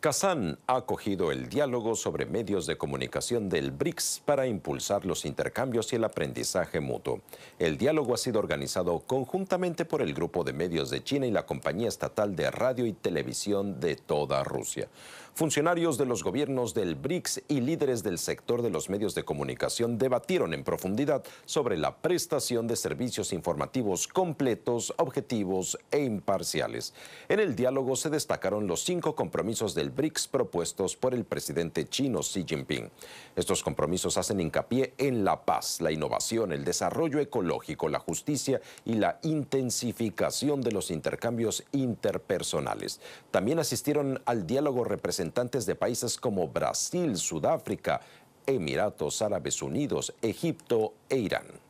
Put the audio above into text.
Kazán ha acogido el diálogo sobre medios de comunicación del BRICS para impulsar los intercambios y el aprendizaje mutuo. El diálogo ha sido organizado conjuntamente por el Grupo de Medios de China y la Compañía Estatal de Radio y Televisión de toda Rusia. Funcionarios de los gobiernos del BRICS y líderes del sector de los medios de comunicación debatieron en profundidad sobre la prestación de servicios informativos completos, objetivos e imparciales. En el diálogo se destacaron los cinco compromisos del BRICS propuestos por el presidente chino Xi Jinping. Estos compromisos hacen hincapié en la paz, la innovación, el desarrollo ecológico, la justicia y la intensificación de los intercambios interpersonales. También asistieron al diálogo representantes de países como Brasil, Sudáfrica, Emiratos Árabes Unidos, Egipto e Irán.